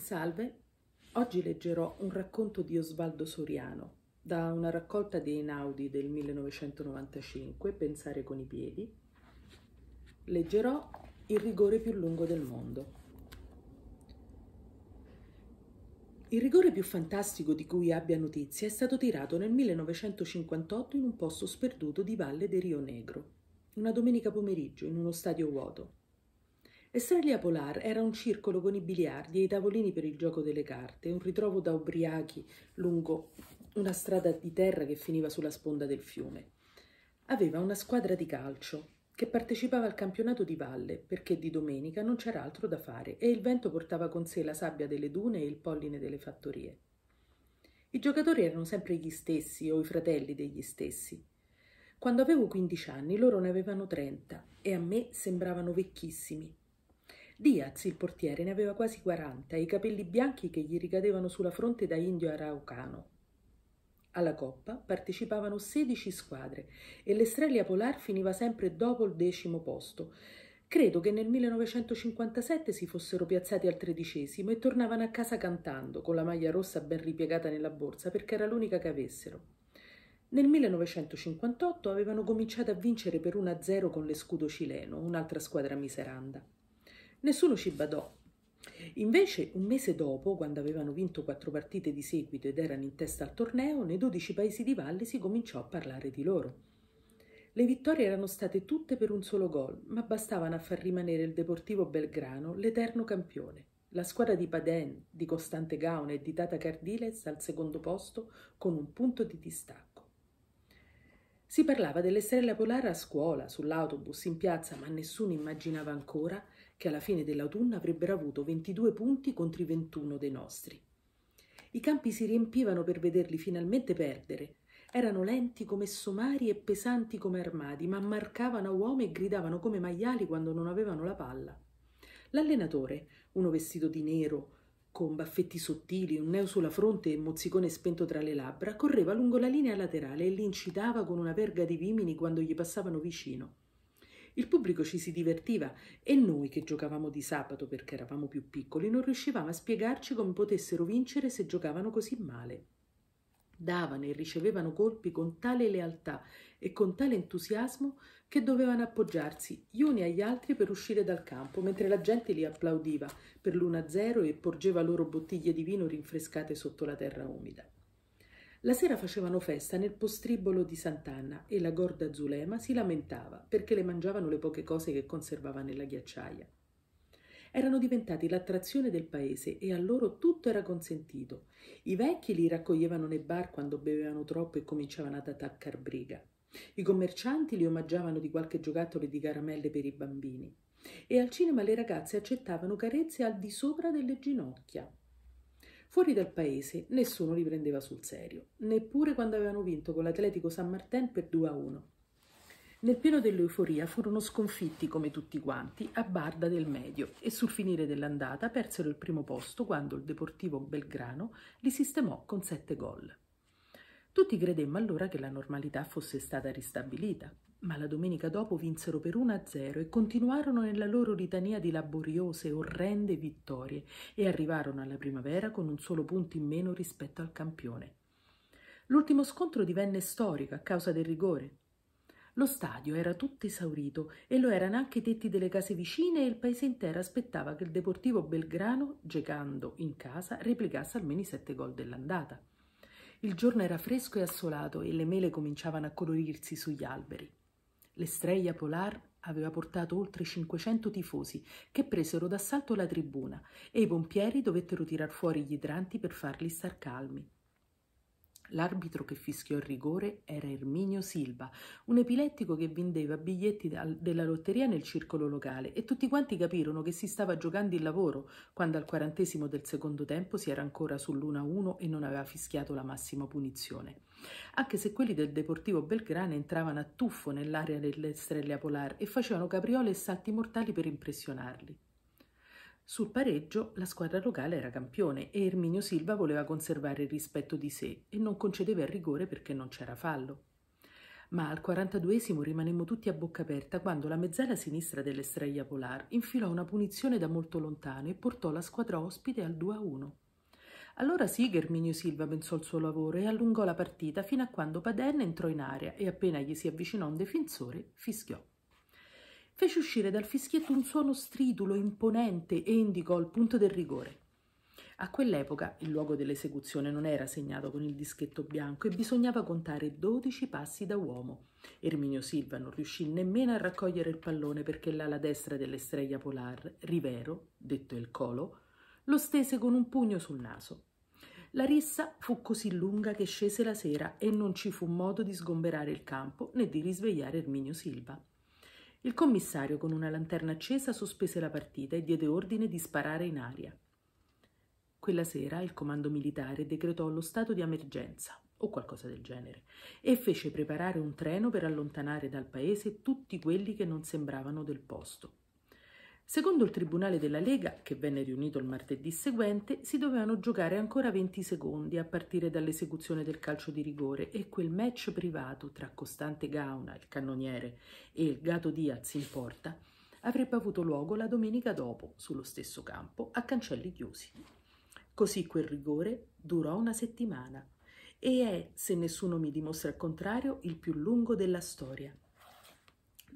Salve, oggi leggerò un racconto di Osvaldo Soriano da una raccolta di Einaudi del 1995, Pensare con i piedi. Leggerò Il rigore più lungo del mondo. Il rigore più fantastico di cui abbia notizia è stato tirato nel 1958 in un posto sperduto di Valle del Rio Negro, una domenica pomeriggio in uno stadio vuoto. Australia Polar era un circolo con i biliardi e i tavolini per il gioco delle carte, un ritrovo da ubriachi lungo una strada di terra che finiva sulla sponda del fiume. Aveva una squadra di calcio che partecipava al campionato di valle perché di domenica non c'era altro da fare e il vento portava con sé la sabbia delle dune e il polline delle fattorie. I giocatori erano sempre gli stessi o i fratelli degli stessi. Quando avevo 15 anni loro ne avevano 30 e a me sembravano vecchissimi. Diaz, il portiere, ne aveva quasi 40 e i capelli bianchi che gli ricadevano sulla fronte da indio araucano. Alla Coppa partecipavano 16 squadre e l'Estrella Polar finiva sempre dopo il decimo posto. Credo che nel 1957 si fossero piazzati al tredicesimo e tornavano a casa cantando, con la maglia rossa ben ripiegata nella borsa perché era l'unica che avessero. Nel 1958 avevano cominciato a vincere per 1-0 con l'escudo cileno, un'altra squadra miseranda. Nessuno ci badò. Invece, un mese dopo, quando avevano vinto quattro partite di seguito ed erano in testa al torneo, nei 12 paesi di valle si cominciò a parlare di loro. Le vittorie erano state tutte per un solo gol, ma bastavano a far rimanere il Deportivo Belgrano l'eterno campione. La squadra di Baden, di Costante Gaone e di Tata Cardiles al secondo posto con un punto di distacco. Si parlava delle stelle polari a scuola, sull'autobus, in piazza, ma nessuno immaginava ancora che alla fine dell'autunno avrebbero avuto 22 punti contro i 21 dei nostri. I campi si riempivano per vederli finalmente perdere. Erano lenti come somari e pesanti come armadi, ma marcavano uomo e gridavano come maiali quando non avevano la palla. L'allenatore, uno vestito di nero, con baffetti sottili, un neo sulla fronte e mozzicone spento tra le labbra, correva lungo la linea laterale e li incitava con una verga di vimini quando gli passavano vicino. Il pubblico ci si divertiva e noi che giocavamo di sabato perché eravamo più piccoli non riuscivamo a spiegarci come potessero vincere se giocavano così male. Davano e ricevevano colpi con tale lealtà e con tale entusiasmo che dovevano appoggiarsi gli uni agli altri per uscire dal campo, mentre la gente li applaudiva per l'1-0 e porgeva loro bottiglie di vino rinfrescate sotto la terra umida. La sera facevano festa nel postribolo di Sant'Anna e la gorda Zulema si lamentava perché le mangiavano le poche cose che conservava nella ghiacciaia erano diventati l'attrazione del paese e a loro tutto era consentito. I vecchi li raccoglievano nei bar quando bevevano troppo e cominciavano ad attaccar briga. I commercianti li omaggiavano di qualche giocattolo di caramelle per i bambini. E al cinema le ragazze accettavano carezze al di sopra delle ginocchia. Fuori dal paese nessuno li prendeva sul serio, neppure quando avevano vinto con l'Atletico San Martin per 2 a 1. Nel pieno dell'euforia furono sconfitti come tutti quanti a Barda del Medio e sul finire dell'andata persero il primo posto quando il Deportivo Belgrano li sistemò con sette gol. Tutti credemmo allora che la normalità fosse stata ristabilita, ma la domenica dopo vinsero per 1-0 e continuarono nella loro litania di laboriose, orrende vittorie e arrivarono alla primavera con un solo punto in meno rispetto al campione. L'ultimo scontro divenne storico a causa del rigore. Lo stadio era tutto esaurito e lo erano anche i tetti delle case vicine e il paese intero aspettava che il Deportivo Belgrano, giocando in casa, replicasse almeno i sette gol dell'andata. Il giorno era fresco e assolato e le mele cominciavano a colorirsi sugli alberi. L'estrella polar aveva portato oltre 500 tifosi che presero d'assalto la tribuna e i pompieri dovettero tirar fuori gli idranti per farli star calmi. L'arbitro che fischiò il rigore era Erminio Silva, un epilettico che vendeva biglietti della lotteria nel circolo locale e tutti quanti capirono che si stava giocando il lavoro quando al quarantesimo del secondo tempo si era ancora sull'1-1 e non aveva fischiato la massima punizione. Anche se quelli del Deportivo Belgrano entravano a tuffo nell'area dell'Estrella Polar e facevano capriole e salti mortali per impressionarli. Sul pareggio la squadra locale era campione e Erminio Silva voleva conservare il rispetto di sé e non concedeva il rigore perché non c'era fallo. Ma al 42esimo rimanemmo tutti a bocca aperta quando la mezzala sinistra dell'Estrella Polar infilò una punizione da molto lontano e portò la squadra ospite al 2-1. Allora sì che Erminio Silva pensò al suo lavoro e allungò la partita fino a quando Paden entrò in area e appena gli si avvicinò un difensore fischiò fece uscire dal fischietto un suono stridulo, imponente e indicò il punto del rigore. A quell'epoca il luogo dell'esecuzione non era segnato con il dischetto bianco e bisognava contare 12 passi da uomo. Erminio Silva non riuscì nemmeno a raccogliere il pallone perché l'ala destra dell'estrella polar, Rivero, detto il colo, lo stese con un pugno sul naso. La rissa fu così lunga che scese la sera e non ci fu modo di sgomberare il campo né di risvegliare Erminio Silva. Il commissario con una lanterna accesa sospese la partita e diede ordine di sparare in aria. Quella sera il comando militare decretò lo stato di emergenza o qualcosa del genere e fece preparare un treno per allontanare dal paese tutti quelli che non sembravano del posto. Secondo il Tribunale della Lega, che venne riunito il martedì seguente, si dovevano giocare ancora 20 secondi a partire dall'esecuzione del calcio di rigore e quel match privato tra Costante Gauna, il cannoniere, e il Gato Diaz in porta avrebbe avuto luogo la domenica dopo, sullo stesso campo, a cancelli chiusi. Così quel rigore durò una settimana e è, se nessuno mi dimostra il contrario, il più lungo della storia.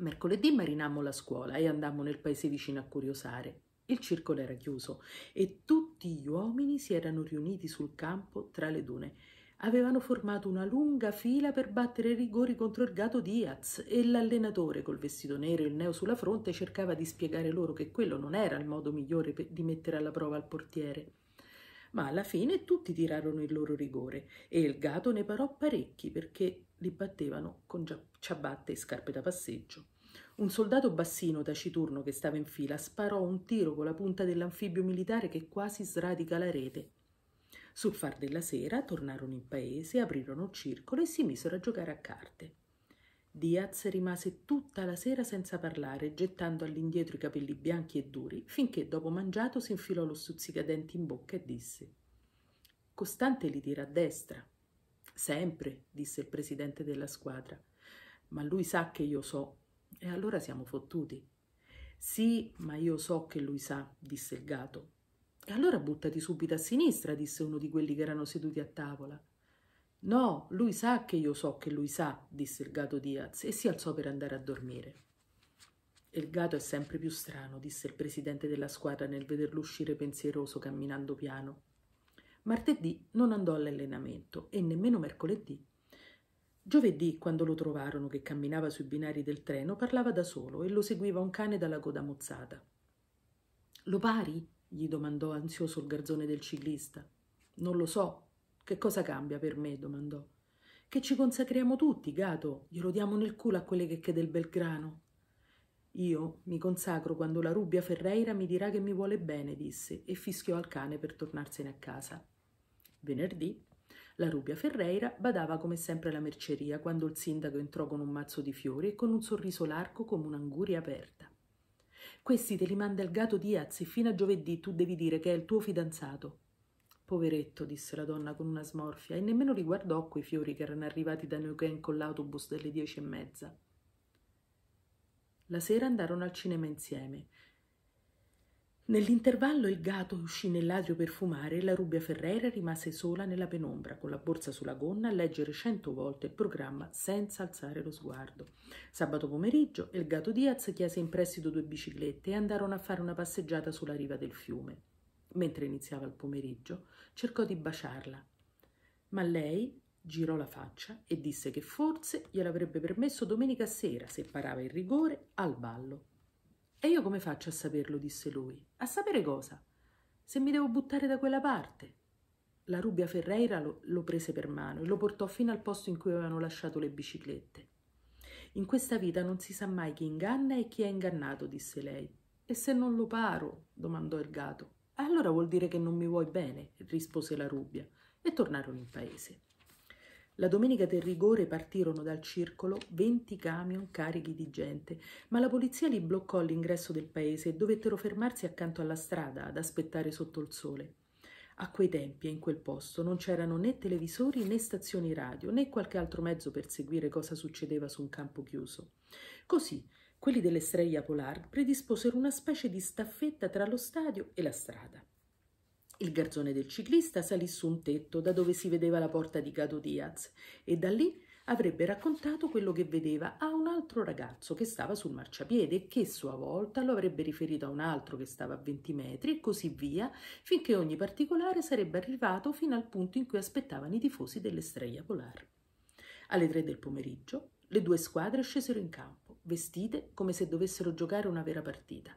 Mercoledì marinammo la scuola e andammo nel paese vicino a curiosare. Il circolo era chiuso e tutti gli uomini si erano riuniti sul campo tra le dune. Avevano formato una lunga fila per battere rigori contro il gatto Diaz e l'allenatore col vestito nero e il neo sulla fronte cercava di spiegare loro che quello non era il modo migliore di mettere alla prova il portiere ma alla fine tutti tirarono il loro rigore e il gatto ne parò parecchi perché li battevano con ciabatte e scarpe da passeggio. Un soldato bassino taciturno che stava in fila sparò un tiro con la punta dell'anfibio militare che quasi sradica la rete. Sul far della sera tornarono in paese, aprirono un circolo e si misero a giocare a carte. Diaz rimase tutta la sera senza parlare, gettando all'indietro i capelli bianchi e duri, finché dopo mangiato si infilò lo stuzzicadenti in bocca e disse Costante li tira a destra. Sempre, disse il presidente della squadra. Ma lui sa che io so. E allora siamo fottuti. Sì, ma io so che lui sa, disse il gatto. E allora buttati subito a sinistra, disse uno di quelli che erano seduti a tavola. No, lui sa che io so che lui sa, disse il gatto Diaz e si alzò per andare a dormire. Il gatto è sempre più strano, disse il presidente della squadra nel vederlo uscire pensieroso camminando piano. Martedì non andò all'allenamento e nemmeno mercoledì. Giovedì, quando lo trovarono che camminava sui binari del treno, parlava da solo e lo seguiva un cane dalla coda mozzata. Lo pari? gli domandò ansioso il garzone del ciclista. Non lo so. Che cosa cambia per me? domandò. Che ci consacriamo tutti, Gato. Glielo diamo nel culo a quelle che checche del Belgrano. Io mi consacro quando la Rubbia Ferreira mi dirà che mi vuole bene, disse e fischiò al cane per tornarsene a casa. Venerdì la Rubia Ferreira badava come sempre alla merceria quando il sindaco entrò con un mazzo di fiori e con un sorriso largo come un'anguria aperta. Questi te li manda il gatto Diaz e fino a giovedì tu devi dire che è il tuo fidanzato. Poveretto, disse la donna con una smorfia, e nemmeno li guardò quei fiori che erano arrivati da Neuquén con l'autobus delle dieci e mezza. La sera andarono al cinema insieme Nell'intervallo il gatto uscì nell'atrio per fumare e la Rubia Ferrera rimase sola nella penombra, con la borsa sulla gonna, a leggere cento volte il programma senza alzare lo sguardo. Sabato pomeriggio il gatto Diaz chiese in prestito due biciclette e andarono a fare una passeggiata sulla riva del fiume. Mentre iniziava il pomeriggio, cercò di baciarla, ma lei girò la faccia e disse che forse gliel'avrebbe permesso domenica sera, se parava il rigore, al ballo. E io come faccio a saperlo? disse lui. A sapere cosa? Se mi devo buttare da quella parte. La rubia Ferreira lo, lo prese per mano e lo portò fino al posto in cui avevano lasciato le biciclette. In questa vita non si sa mai chi inganna e chi è ingannato, disse lei. E se non lo paro? domandò il gatto. Allora vuol dire che non mi vuoi bene, rispose la rubia, e tornarono in paese. La domenica del rigore partirono dal circolo 20 camion carichi di gente, ma la polizia li bloccò all'ingresso del paese e dovettero fermarsi accanto alla strada ad aspettare sotto il sole. A quei tempi e in quel posto non c'erano né televisori né stazioni radio né qualche altro mezzo per seguire cosa succedeva su un campo chiuso. Così quelli dell'Estrella Polar predisposero una specie di staffetta tra lo stadio e la strada. Il garzone del ciclista salì su un tetto da dove si vedeva la porta di Gado Diaz e da lì avrebbe raccontato quello che vedeva a un altro ragazzo che stava sul marciapiede e che a sua volta lo avrebbe riferito a un altro che stava a 20 metri e così via, finché ogni particolare sarebbe arrivato fino al punto in cui aspettavano i tifosi dell'Estrella Polare. Alle tre del pomeriggio le due squadre scesero in campo, vestite come se dovessero giocare una vera partita.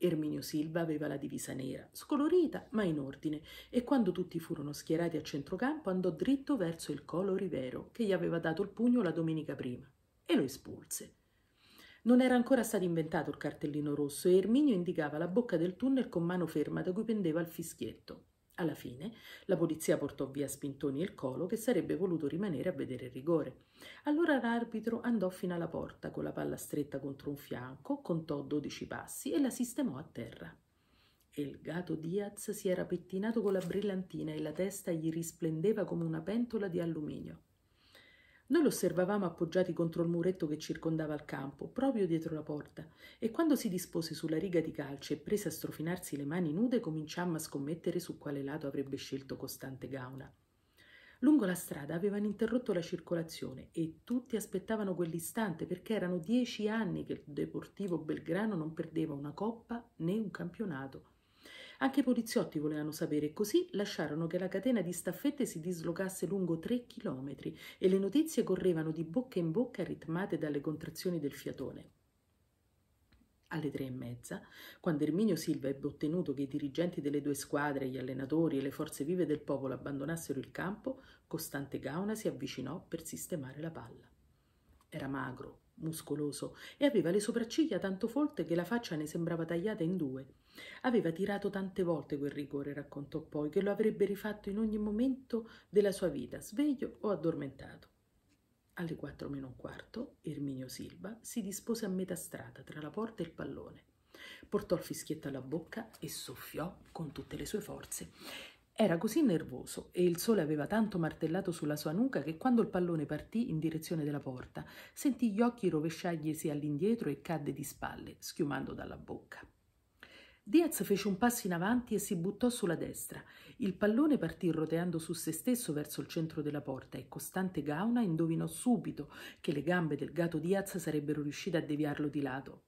Erminio Silva aveva la divisa nera, scolorita ma in ordine, e quando tutti furono schierati a centrocampo andò dritto verso il Colo Rivero, che gli aveva dato il pugno la domenica prima, e lo espulse. Non era ancora stato inventato il cartellino rosso e Erminio indicava la bocca del tunnel con mano ferma da cui pendeva il fischietto. Alla fine la polizia portò via Spintoni e il Colo che sarebbe voluto rimanere a vedere il rigore. Allora l'arbitro andò fino alla porta con la palla stretta contro un fianco, contò dodici passi e la sistemò a terra. E il gato Diaz si era pettinato con la brillantina e la testa gli risplendeva come una pentola di alluminio. Noi lo osservavamo appoggiati contro il muretto che circondava il campo, proprio dietro la porta, e quando si dispose sulla riga di calce e prese a strofinarsi le mani nude, cominciammo a scommettere su quale lato avrebbe scelto Costante Gauna. Lungo la strada avevano interrotto la circolazione e tutti aspettavano quell'istante perché erano dieci anni che il Deportivo Belgrano non perdeva una coppa né un campionato. Anche i poliziotti volevano sapere così lasciarono che la catena di staffette si dislocasse lungo tre chilometri e le notizie correvano di bocca in bocca ritmate dalle contrazioni del fiatone. Alle tre e mezza, quando Erminio Silva ebbe ottenuto che i dirigenti delle due squadre, gli allenatori e le forze vive del popolo abbandonassero il campo, Costante Gauna si avvicinò per sistemare la palla. Era magro, muscoloso e aveva le sopracciglia tanto folte che la faccia ne sembrava tagliata in due. Aveva tirato tante volte quel rigore, raccontò poi, che lo avrebbe rifatto in ogni momento della sua vita, sveglio o addormentato. Alle quattro meno un quarto, Erminio Silva si dispose a metà strada tra la porta e il pallone. Portò il fischietto alla bocca e soffiò con tutte le sue forze. Era così nervoso e il sole aveva tanto martellato sulla sua nuca che quando il pallone partì in direzione della porta, sentì gli occhi rovesciaglisi all'indietro e cadde di spalle, schiumando dalla bocca. Diaz fece un passo in avanti e si buttò sulla destra. Il pallone partì roteando su se stesso verso il centro della porta e Costante Gauna indovinò subito che le gambe del gatto Diaz sarebbero riuscite a deviarlo di lato.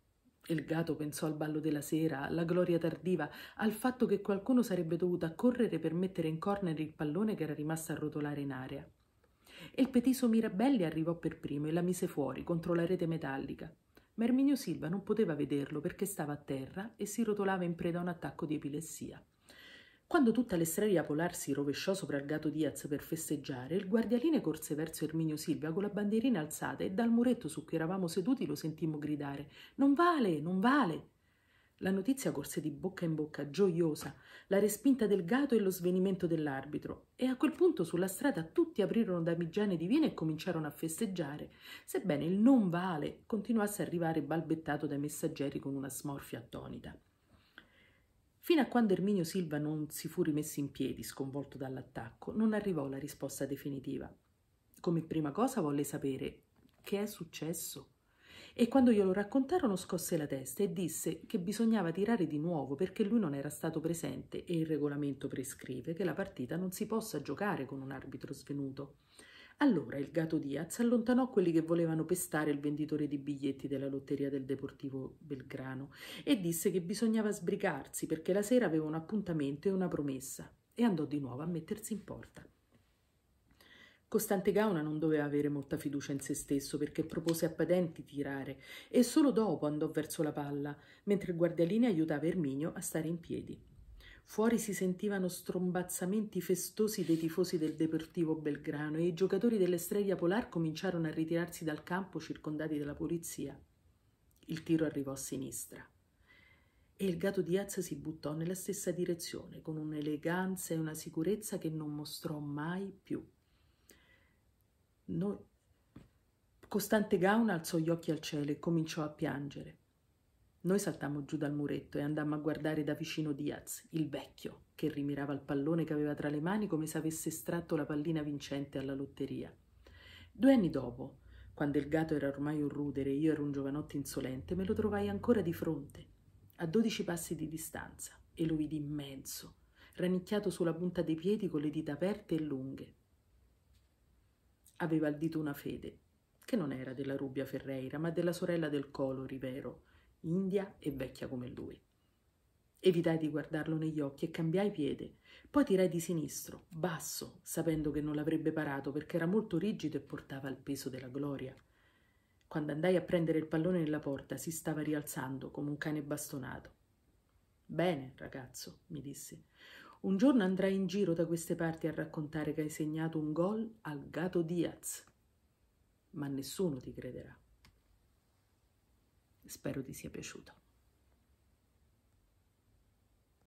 Il gatto pensò al ballo della sera, alla gloria tardiva, al fatto che qualcuno sarebbe dovuto accorrere per mettere in corner il pallone che era rimasto a rotolare in aria. E il petiso Mirabelli arrivò per primo e la mise fuori contro la rete metallica. Ma Erminio Silva non poteva vederlo perché stava a terra e si rotolava in preda a un attacco di epilessia. Quando tutta l'estreria polar si rovesciò sopra il gato Diaz per festeggiare, il guardialine corse verso Erminio Silvia con la bandierina alzata e dal muretto su cui eravamo seduti lo sentimmo gridare Non vale, non vale. La notizia corse di bocca in bocca, gioiosa, la respinta del gato e lo svenimento dell'arbitro, e a quel punto sulla strada tutti aprirono damigiane di vino e cominciarono a festeggiare, sebbene il non vale continuasse a arrivare balbettato dai messaggeri con una smorfia attonita. Fino a quando Erminio Silva non si fu rimesso in piedi, sconvolto dall'attacco, non arrivò la risposta definitiva. Come prima cosa volle sapere che è successo. E quando glielo raccontarono scosse la testa e disse che bisognava tirare di nuovo perché lui non era stato presente e il regolamento prescrive che la partita non si possa giocare con un arbitro svenuto. Allora il gato Diaz allontanò quelli che volevano pestare il venditore di biglietti della lotteria del Deportivo Belgrano e disse che bisognava sbrigarsi perché la sera aveva un appuntamento e una promessa e andò di nuovo a mettersi in porta. Costante Gauna non doveva avere molta fiducia in se stesso perché propose a Padenti tirare e solo dopo andò verso la palla, mentre il guardialine aiutava Erminio a stare in piedi. Fuori si sentivano strombazzamenti festosi dei tifosi del Deportivo Belgrano e i giocatori dell'Estrella Polar cominciarono a ritirarsi dal campo circondati dalla polizia. Il tiro arrivò a sinistra e il gatto Diaz si buttò nella stessa direzione con un'eleganza e una sicurezza che non mostrò mai più. Noi... Costante Gauna alzò gli occhi al cielo e cominciò a piangere. Noi saltammo giù dal muretto e andammo a guardare da vicino Diaz, il vecchio, che rimirava il pallone che aveva tra le mani come se avesse estratto la pallina vincente alla lotteria. Due anni dopo, quando il gatto era ormai un rudere e io ero un giovanotto insolente, me lo trovai ancora di fronte, a dodici passi di distanza, e lo vidi immenso, ranicchiato sulla punta dei piedi con le dita aperte e lunghe. Aveva al dito una fede, che non era della Rubia Ferreira, ma della sorella del Colo Rivero, india e vecchia come lui. Evitai di guardarlo negli occhi e cambiai piede. Poi tirai di sinistro, basso, sapendo che non l'avrebbe parato perché era molto rigido e portava il peso della gloria. Quando andai a prendere il pallone nella porta, si stava rialzando come un cane bastonato. Bene, ragazzo, mi disse. Un giorno andrai in giro da queste parti a raccontare che hai segnato un gol al Gato Diaz. Ma nessuno ti crederà spero ti sia piaciuto.